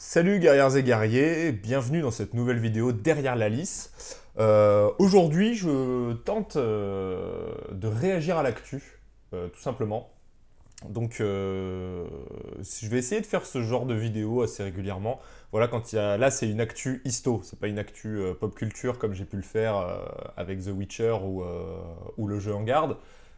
Salut guerrières et guerriers, bienvenue dans cette nouvelle vidéo derrière la lice. Euh, aujourd'hui, je tente euh, de réagir à l'actu, euh, tout simplement. Donc, je vais essayer de faire ce genre de vidéo assez régulièrement. Voilà, quand il y a... là, c'est une actu histo, c'est pas une actu pop culture comme j'ai pu le faire avec The Witcher ou, ou, le jeu en garde.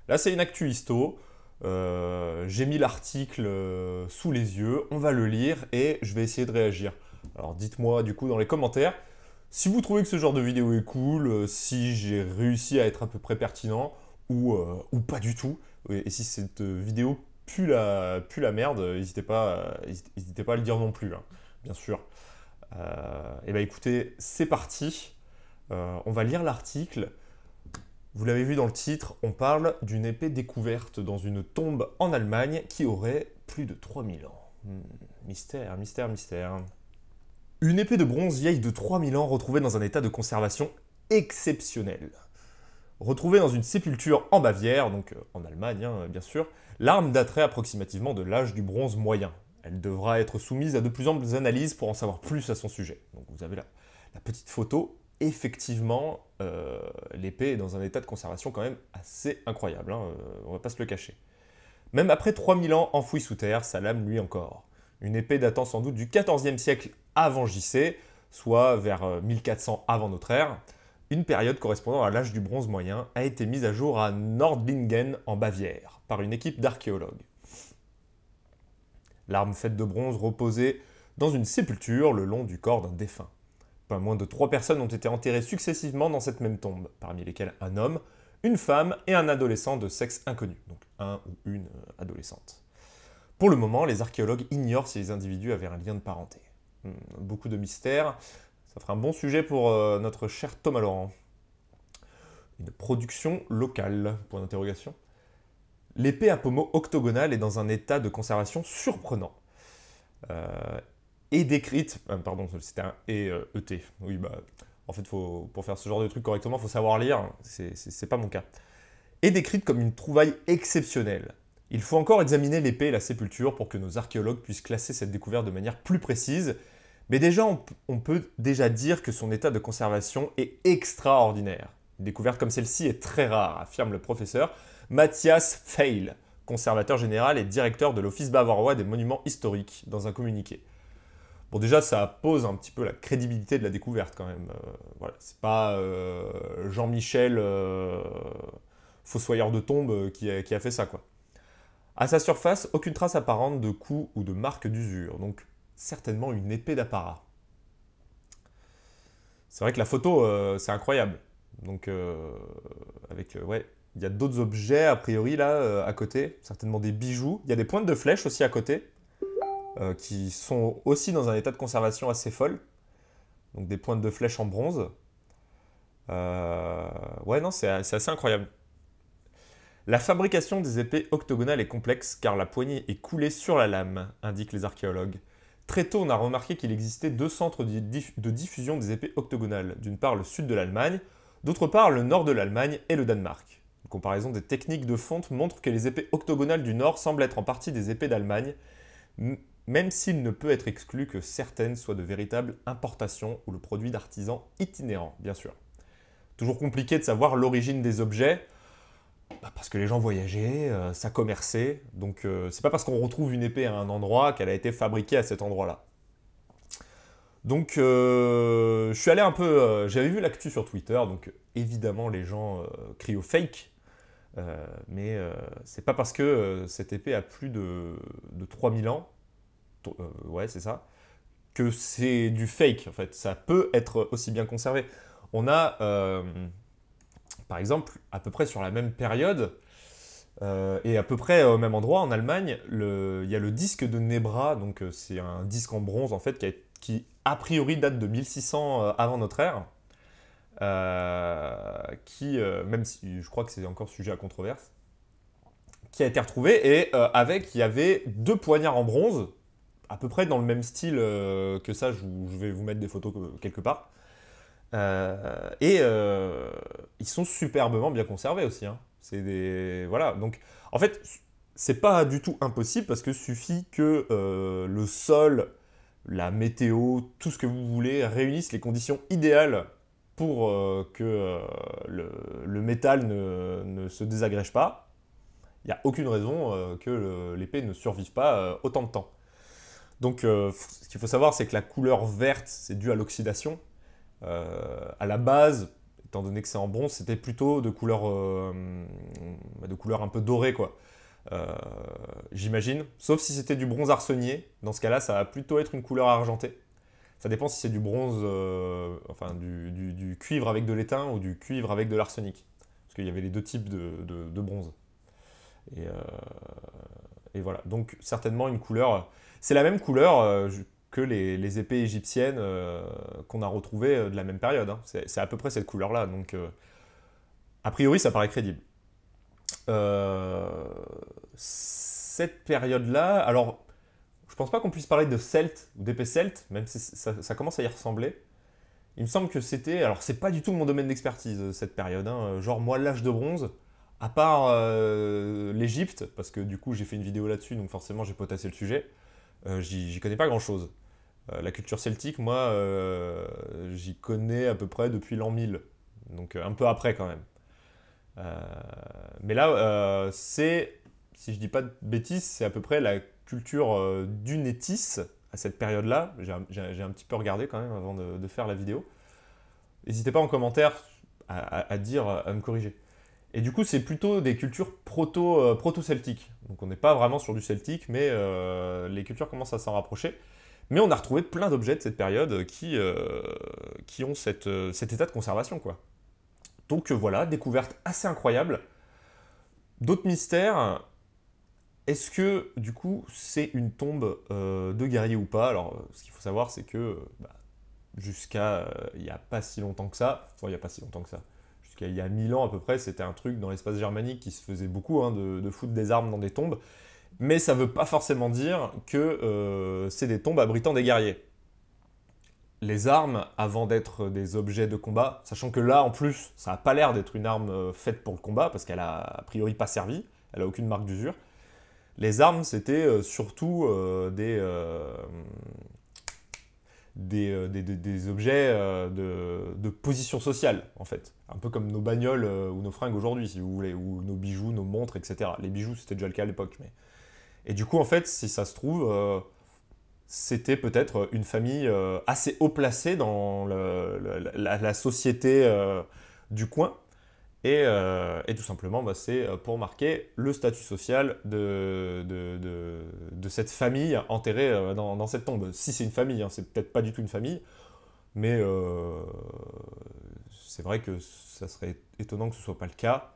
Là, c'est une actu histo. Euh, j'ai mis l'article euh, sous les yeux, on va le lire et je vais essayer de réagir. Alors dites-moi du coup dans les commentaires si vous trouvez que ce genre de vidéo est cool, euh, si j'ai réussi à être à peu près pertinent ou, pas du tout, et, si cette vidéo pue la, la merde, n'hésitez pas, pas à le dire non plus, hein, bien sûr. et eh bien écoutez, c'est parti, on va lire l'article vous l'avez vu dans le titre, on parle d'une épée découverte dans une tombe en Allemagne qui aurait plus de 3000 ans. Hmm, mystère, mystère, mystère. Une épée de bronze vieille de 3000 ans retrouvée dans un état de conservation exceptionnel. Retrouvée dans une sépulture en Bavière, donc euh, en Allemagne hein, bien sûr, l'arme daterait approximativement de l'âge du bronze moyen. Elle devra être soumise à de plus amples analyses pour en savoir plus à son sujet. Donc vous avez la petite photo effectivement, euh, l'épée est dans un état de conservation quand même assez incroyable, on hein, euh, on va pas se le cacher. Même après 3000 ans enfouis sous terre, sa lame lui encore. Une épée datant sans doute du 14e siècle avant JC, soit vers 1400 euh, avant notre ère, une période correspondant à l'âge du bronze moyen, a été mise à jour à Nordlingen en Bavière par une équipe d'archéologues. L'arme faite de bronze reposait dans une sépulture le long du corps d'un défunt. Pas moins de trois personnes ont été enterrées successivement dans cette même tombe, parmi lesquelles un homme, une femme et un adolescent de sexe inconnu, donc un ou une euh, adolescente. Pour le moment, les archéologues ignorent si les individus avaient un lien de parenté. Hmm, beaucoup de mystères, ça fera un bon sujet pour euh, notre cher Thomas Laurent. Une production locale, point d'interrogation. L'épée à pommeau octogonal est dans un état de conservation surprenant. Euh, et décrite. Euh, pardon, c'était un et ET. Euh, e oui, bah, en fait, faut, pour faire ce genre de truc correctement, il faut savoir lire. C'est pas mon cas. Et décrite comme une trouvaille exceptionnelle. Il faut encore examiner l'épée et la sépulture pour que nos archéologues puissent classer cette découverte de manière plus précise. Mais déjà, on, peut déjà dire que son état de conservation est extraordinaire. Une découverte comme celle-ci est très rare, affirme le professeur Mathias Feil, conservateur général et directeur de l'Office bavarois des monuments historiques, dans un communiqué. Bon, déjà, ça pose un petit peu la crédibilité de la découverte quand même. Euh, voilà, c'est pas euh, Jean-Michel, euh, fossoyeur de tombe, qui a, fait ça, quoi. À sa surface, aucune trace apparente de coups ou de marque d'usure, donc certainement une épée d'apparat. C'est vrai que la photo, c'est incroyable. Donc, avec, ouais, il y a d'autres objets, a priori, là, à côté, certainement des bijoux. Il y a des pointes de flèches aussi à côté, euh, qui sont aussi dans un état de conservation assez folle. Donc des pointes de flèches en bronze. Euh, ouais, non, c'est assez incroyable. La fabrication des épées octogonales est complexe car la poignée est coulée sur la lame, indiquent les archéologues. Très tôt, on a remarqué qu'il existait deux centres de, de diffusion des épées octogonales, d'une part le sud de l'Allemagne, d'autre part le nord de l'Allemagne et le Danemark. Une comparaison des techniques de fonte montre que les épées octogonales du nord semblent être en partie des épées d'Allemagne, même s'il ne peut être exclu que certaines soient de véritables importations ou le produit d'artisans itinérants, bien sûr. Toujours compliqué de savoir l'origine des objets, bah, parce que les gens voyageaient, euh, ça commerçait, donc euh, c'est pas parce qu'on retrouve une épée à un endroit qu'elle a été fabriquée à cet endroit-là. Donc euh, je suis allé un peu, j'avais vu l'actu sur Twitter, donc évidemment les gens crient au fake, mais c'est pas parce que cette épée a plus de, de 3000 ans euh, ouais, c'est ça, que c'est du fake, en fait. Ça peut être aussi bien conservé. On a, euh, par exemple, à peu près sur la même période, euh, et à peu près au même endroit, en Allemagne, il y a le disque de Nebra, donc c'est un disque en bronze, en fait, qui a, priori date de 1600 avant notre ère. qui, même si je crois que c'est encore sujet à controverse, qui a été retrouvé et avec, il y avait deux poignards en bronze à peu près dans le même style euh, que ça. Je, vais vous mettre des photos euh, quelque part. Euh, et ils sont superbement bien conservés aussi. Hein. C'est des voilà. Donc en fait, c'est pas du tout impossible parce que suffit que le sol, la météo, tout ce que vous voulez réunissent les conditions idéales pour que le, métal ne, ne, se désagrège pas. Il n'y a aucune raison que l'épée ne survive pas autant de temps. Donc, euh, ce qu'il faut savoir, c'est que la couleur verte, c'est dû à l'oxydation. Euh, à la base, étant donné que c'est en bronze, c'était plutôt de couleur, euh, de couleur un peu dorée, quoi. J'imagine. Sauf si c'était du bronze arsenier. Dans ce cas-là, ça va plutôt être une couleur argentée. Ça dépend si c'est du bronze, enfin du, du, cuivre avec de l'étain ou du cuivre avec de l'arsenic. Parce qu'il y avait les deux types de, bronze. Et, et, voilà. Donc, certainement une couleur. C'est la même couleur euh, que les, épées égyptiennes euh, qu'on a retrouvées euh, de la même période. Hein. C'est à peu près cette couleur-là. Donc, a priori, ça paraît crédible. cette période-là, alors je pense pas qu'on puisse parler de celtes, ou d'épée Celte, même si ça, commence à y ressembler. Il me semble que c'était. Alors, c'est pas du tout mon domaine d'expertise, cette période. Hein. Genre, moi, l'âge de bronze, à part l'Égypte, parce que du coup, j'ai fait une vidéo là-dessus, donc forcément, j'ai potassé le sujet. Euh, j'y connais pas grand-chose. Euh, la culture celtique, moi, euh, j'y connais à peu près depuis l'an 1000, donc un peu après quand même. mais là, c'est, si je dis pas de bêtises, c'est à peu près la culture du Nétis à cette période-là. J'ai un, petit peu regardé quand même avant de, faire la vidéo. N'hésitez pas en commentaire à dire, à me corriger. Et du coup, c'est plutôt des cultures proto, euh, proto celtiques Donc on n'est pas vraiment sur du celtique, mais euh, les cultures commencent à s'en rapprocher. Mais on a retrouvé plein d'objets de cette période qui, euh, qui ont cette, cet état de conservation. Quoi. Donc voilà, découverte assez incroyable. D'autres mystères. Est-ce que du coup c'est une tombe de guerrier ou pas Alors ce qu'il faut savoir c'est que bah, jusqu'à il n'y a pas si longtemps que ça, enfin il n'y a pas si longtemps que ça, il y a 1000 ans à peu près, c'était un truc dans l'espace germanique qui se faisait beaucoup, hein, de, foutre des armes dans des tombes. Mais ça ne veut pas forcément dire que euh, c'est des tombes abritant des guerriers. Les armes, avant d'être des objets de combat, sachant que là, en plus, ça n'a pas l'air d'être une arme euh, faite pour le combat, parce qu'elle a a priori pas servi, elle a aucune marque d'usure. Les armes, c'était euh, surtout des, euh, des, objets euh, de, position sociale, en fait. Un peu comme nos bagnoles euh, ou nos fringues aujourd'hui, si vous voulez, ou nos bijoux, nos montres, etc. Les bijoux, c'était déjà le cas à l'époque. Mais... Et du coup, en fait, si ça se trouve, c'était peut-être une famille assez haut placée dans la, société du coin euh, et, tout simplement, bah, c'est euh, pour marquer le statut social de, cette famille enterrée euh, dans, cette tombe. Si c'est une famille, hein, c'est peut-être pas du tout une famille, mais c'est vrai que ça serait étonnant que ce soit pas le cas.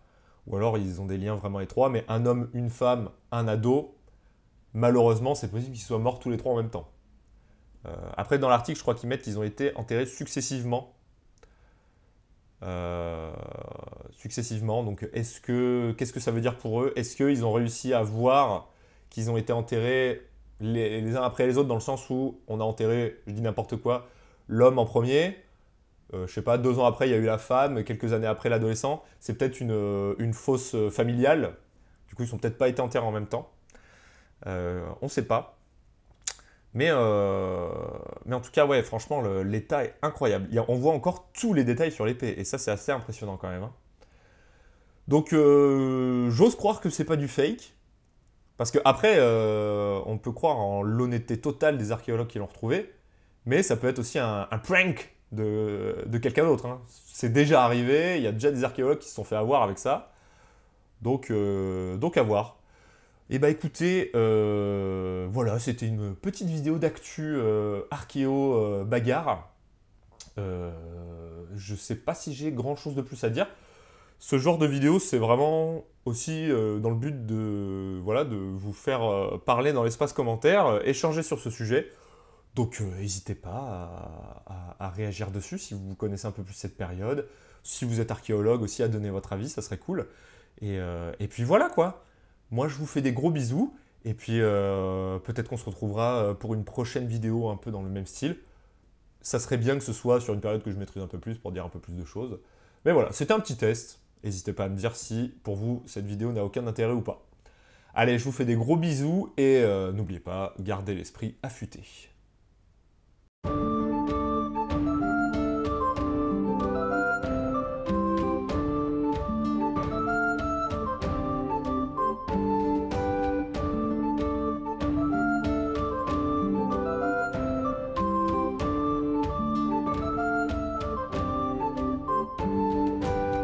Ou alors ils ont des liens vraiment étroits, mais un homme, une femme, un ado, malheureusement, c'est possible qu'ils soient morts tous les trois en même temps. après, dans l'article, je crois qu'ils mettent qu'ils ont été enterrés successivement. Euh, successivement. Donc, est-ce que, qu'est-ce que ça veut dire pour eux Est-ce qu'ils ont réussi à voir qu'ils ont été enterrés les, uns après les autres dans le sens où on a enterré, je dis n'importe quoi, l'homme en premier euh, je sais pas, deux ans après, il y a eu la femme, quelques années après l'adolescent. C'est peut-être une, euh, une fosse euh, familiale. Du coup, ils sont peut-être pas été enterrés en même temps. on ne sait pas. Mais, mais en tout cas, ouais, franchement, l'état est incroyable. on voit encore tous les détails sur l'épée. Et ça, c'est assez impressionnant quand même. Hein. Donc euh, j'ose croire que c'est pas du fake. Parce que après, euh, on peut croire en l'honnêteté totale des archéologues qui l'ont retrouvé, mais ça peut être aussi un, prank de, quelqu'un d'autre. Hein. C'est déjà arrivé, il y a déjà des archéologues qui se sont fait avoir avec ça. Donc, euh, donc à voir. Et eh bah ben, écoutez, voilà, c'était une petite vidéo d'actu archéo bagarre. je sais pas si j'ai grand chose de plus à dire ce genre de vidéo, c'est vraiment aussi euh, dans le but de, voilà, de vous faire euh, parler dans l'espace commentaire, euh, échanger sur ce sujet. Donc n'hésitez pas à, réagir dessus si vous connaissez un peu plus cette période. Si vous êtes archéologue aussi, à donner votre avis, ça serait cool. et puis voilà quoi. Moi je vous fais des gros bisous. Et puis peut-être qu'on se retrouvera pour une prochaine vidéo un peu dans le même style. Ça serait bien que ce soit sur une période que je maîtrise un peu plus pour dire un peu plus de choses. Mais voilà, c'était un petit test. N'hésitez pas à me dire si pour vous cette vidéo n'a aucun intérêt ou pas. Allez, je vous fais des gros bisous et euh, n'oubliez pas, gardez l'esprit affûté.